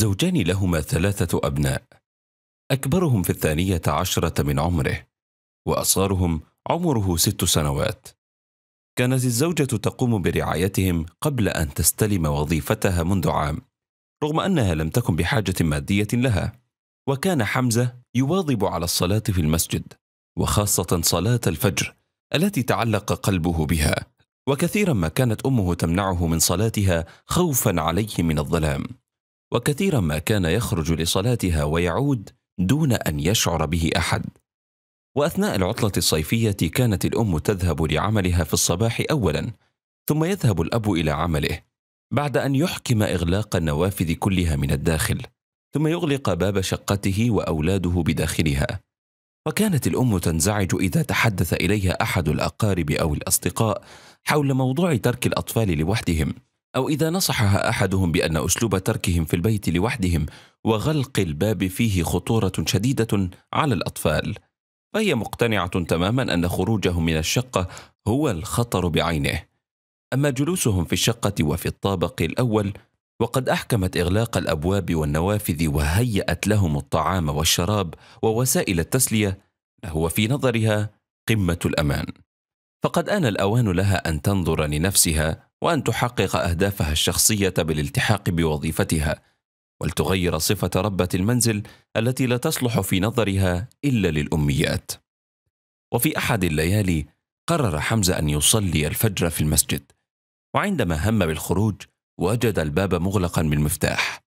زوجان لهما ثلاثة أبناء أكبرهم في الثانية عشرة من عمره وأصغرهم عمره ست سنوات كانت الزوجة تقوم برعايتهم قبل أن تستلم وظيفتها منذ عام رغم أنها لم تكن بحاجة مادية لها وكان حمزة يواظب على الصلاة في المسجد وخاصة صلاة الفجر التي تعلق قلبه بها وكثيرا ما كانت امه تمنعه من صلاتها خوفا عليه من الظلام وكثيرا ما كان يخرج لصلاتها ويعود دون ان يشعر به احد واثناء العطله الصيفيه كانت الام تذهب لعملها في الصباح اولا ثم يذهب الاب الى عمله بعد ان يحكم اغلاق النوافذ كلها من الداخل ثم يغلق باب شقته واولاده بداخلها وكانت الام تنزعج اذا تحدث اليها احد الاقارب او الاصدقاء حول موضوع ترك الاطفال لوحدهم أو إذا نصحها أحدهم بأن أسلوب تركهم في البيت لوحدهم وغلق الباب فيه خطورة شديدة على الأطفال، فهي مقتنعة تماما أن خروجهم من الشقة هو الخطر بعينه. أما جلوسهم في الشقة وفي الطابق الأول وقد أحكمت إغلاق الأبواب والنوافذ وهيأت لهم الطعام والشراب ووسائل التسلية لهو في نظرها قمة الأمان. فقد آن الأوان لها أن تنظر لنفسها وان تحقق اهدافها الشخصيه بالالتحاق بوظيفتها ولتغير صفه ربه المنزل التي لا تصلح في نظرها الا للاميات وفي احد الليالي قرر حمزه ان يصلي الفجر في المسجد وعندما هم بالخروج وجد الباب مغلقا بالمفتاح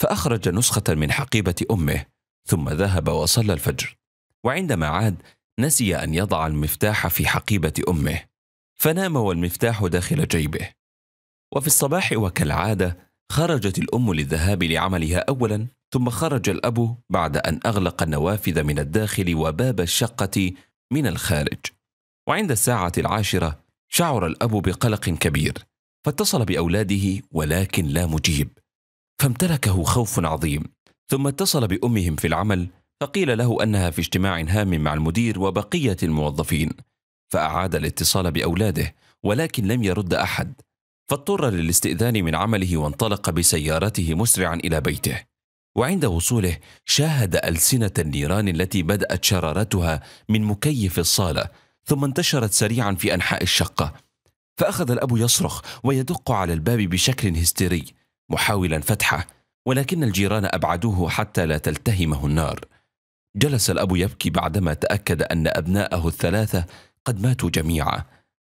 فاخرج نسخه من حقيبه امه ثم ذهب وصلى الفجر وعندما عاد نسي ان يضع المفتاح في حقيبه امه فنام والمفتاح داخل جيبه وفي الصباح وكالعادة خرجت الأم للذهاب لعملها أولا ثم خرج الأب بعد أن أغلق النوافذ من الداخل وباب الشقة من الخارج وعند الساعة العاشرة شعر الأب بقلق كبير فاتصل بأولاده ولكن لا مجيب فامتلكه خوف عظيم ثم اتصل بأمهم في العمل فقيل له أنها في اجتماع هام مع المدير وبقية الموظفين فأعاد الاتصال بأولاده ولكن لم يرد أحد فاضطر للاستئذان من عمله وانطلق بسيارته مسرعا إلى بيته وعند وصوله شاهد ألسنة النيران التي بدأت شرارتها من مكيف الصالة ثم انتشرت سريعا في أنحاء الشقة فأخذ الأب يصرخ ويدق على الباب بشكل هستيري محاولا فتحه ولكن الجيران أبعدوه حتى لا تلتهمه النار جلس الأب يبكي بعدما تأكد أن أبناءه الثلاثة قد ماتوا جميعا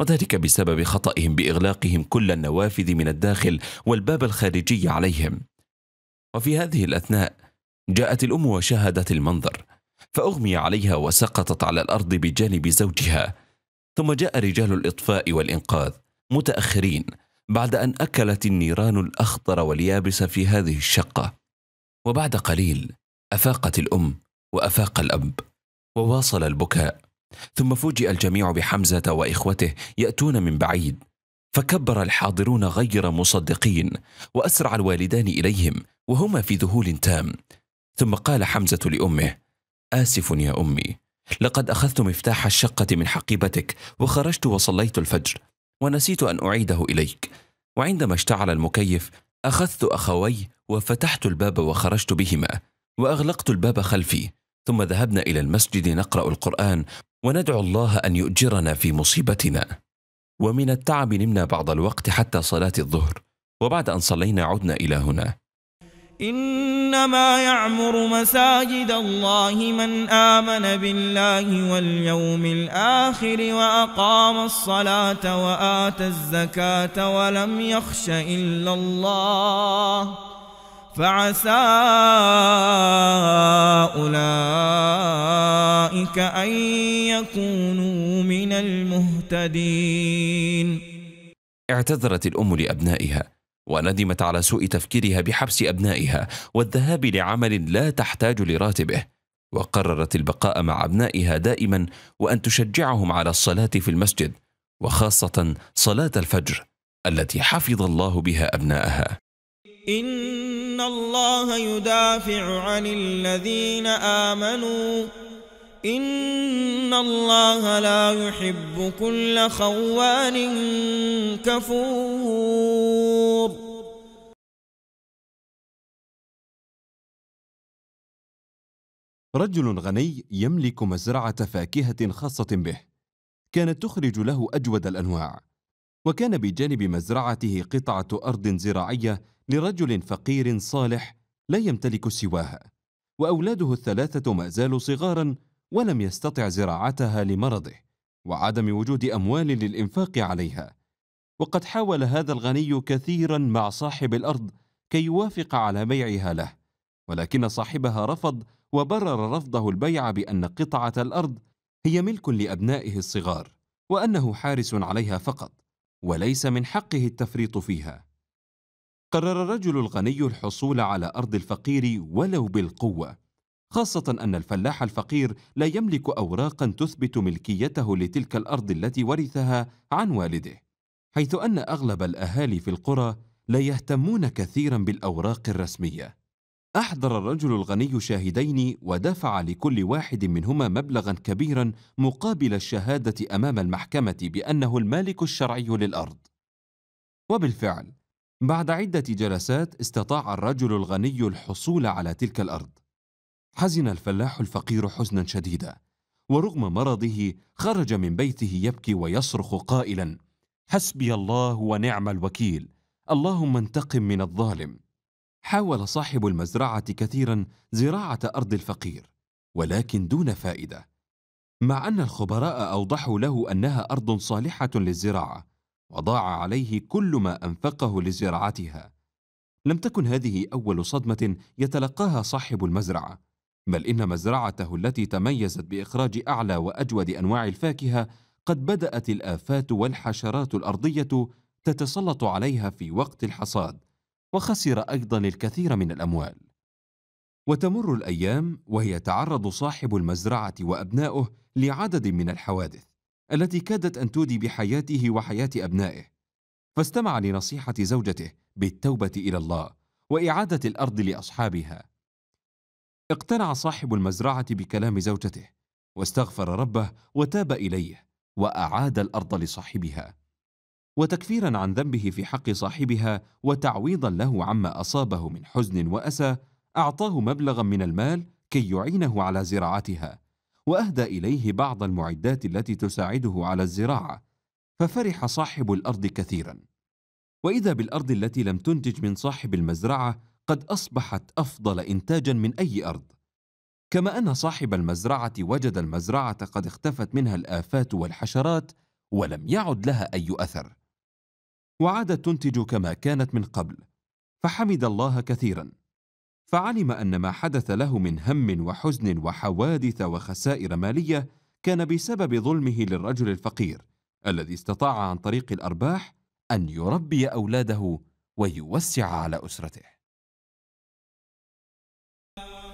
وذلك بسبب خطأهم بإغلاقهم كل النوافذ من الداخل والباب الخارجي عليهم وفي هذه الأثناء جاءت الأم وشاهدت المنظر فأغمي عليها وسقطت على الأرض بجانب زوجها ثم جاء رجال الإطفاء والإنقاذ متأخرين بعد أن أكلت النيران الأخضر واليابس في هذه الشقة وبعد قليل أفاقت الأم وأفاق الأب وواصل البكاء ثم فوجئ الجميع بحمزه واخوته ياتون من بعيد فكبر الحاضرون غير مصدقين واسرع الوالدان اليهم وهما في ذهول تام ثم قال حمزه لامه اسف يا امي لقد اخذت مفتاح الشقه من حقيبتك وخرجت وصليت الفجر ونسيت ان اعيده اليك وعندما اشتعل المكيف اخذت اخوي وفتحت الباب وخرجت بهما واغلقت الباب خلفي ثم ذهبنا الى المسجد نقرا القران وندعو الله ان يؤجرنا في مصيبتنا ومن التعب نمنا بعض الوقت حتى صلاه الظهر وبعد ان صلينا عدنا الى هنا إنما يعمر مساجد الله من آمن بالله واليوم الآخر وأقام الصلاة وآتى الزكاة ولم يخش إلا الله فعسى أولئك عنك أن يكونوا من المهتدين اعتذرت الأم لأبنائها وندمت على سوء تفكيرها بحبس أبنائها والذهاب لعمل لا تحتاج لراتبه وقررت البقاء مع أبنائها دائما وأن تشجعهم على الصلاة في المسجد وخاصة صلاة الفجر التي حفظ الله بها أبنائها إن الله يدافع عن الذين آمنوا إن الله لا يحب كل خوان كفور رجل غني يملك مزرعة فاكهة خاصة به كانت تخرج له أجود الأنواع وكان بجانب مزرعته قطعة أرض زراعية لرجل فقير صالح لا يمتلك سواها وأولاده الثلاثة ما زالوا صغارا ولم يستطع زراعتها لمرضه وعدم وجود اموال للانفاق عليها وقد حاول هذا الغني كثيرا مع صاحب الارض كي يوافق على بيعها له ولكن صاحبها رفض وبرر رفضه البيع بان قطعه الارض هي ملك لابنائه الصغار وانه حارس عليها فقط وليس من حقه التفريط فيها قرر الرجل الغني الحصول على ارض الفقير ولو بالقوه خاصة أن الفلاح الفقير لا يملك أوراقا تثبت ملكيته لتلك الأرض التي ورثها عن والده حيث أن أغلب الأهالي في القرى لا يهتمون كثيرا بالأوراق الرسمية أحضر الرجل الغني شاهدين ودفع لكل واحد منهما مبلغا كبيرا مقابل الشهادة أمام المحكمة بأنه المالك الشرعي للأرض وبالفعل بعد عدة جلسات استطاع الرجل الغني الحصول على تلك الأرض حزن الفلاح الفقير حزنا شديدا ورغم مرضه خرج من بيته يبكي ويصرخ قائلا حسبي الله ونعم الوكيل اللهم انتقم من الظالم حاول صاحب المزرعه كثيرا زراعه ارض الفقير ولكن دون فائده مع ان الخبراء اوضحوا له انها ارض صالحه للزراعه وضاع عليه كل ما انفقه لزراعتها لم تكن هذه اول صدمه يتلقاها صاحب المزرعه بل إن مزرعته التي تميزت بإخراج أعلى وأجود أنواع الفاكهة قد بدأت الآفات والحشرات الأرضية تتسلط عليها في وقت الحصاد وخسر أيضا الكثير من الأموال وتمر الأيام ويتعرض صاحب المزرعة وأبنائه لعدد من الحوادث التي كادت أن تودي بحياته وحياة أبنائه فاستمع لنصيحة زوجته بالتوبة إلى الله وإعادة الأرض لأصحابها اقتنع صاحب المزرعة بكلام زوجته واستغفر ربه وتاب إليه وأعاد الأرض لصاحبها وتكفيرا عن ذنبه في حق صاحبها وتعويضا له عما أصابه من حزن وأسى أعطاه مبلغا من المال كي يعينه على زراعتها وأهدى إليه بعض المعدات التي تساعده على الزراعة ففرح صاحب الأرض كثيرا وإذا بالأرض التي لم تنتج من صاحب المزرعة قد أصبحت أفضل إنتاجا من أي أرض كما أن صاحب المزرعة وجد المزرعة قد اختفت منها الآفات والحشرات ولم يعد لها أي أثر وعادت تنتج كما كانت من قبل فحمد الله كثيرا فعلم أن ما حدث له من هم وحزن وحوادث وخسائر مالية كان بسبب ظلمه للرجل الفقير الذي استطاع عن طريق الأرباح أن يربي أولاده ويوسع على أسرته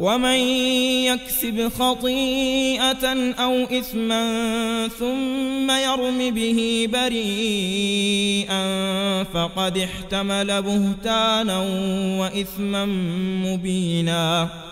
ومن يكسب خطيئة أو إثما ثم يرم به بريئا فقد احتمل بهتانا وإثما مبيناً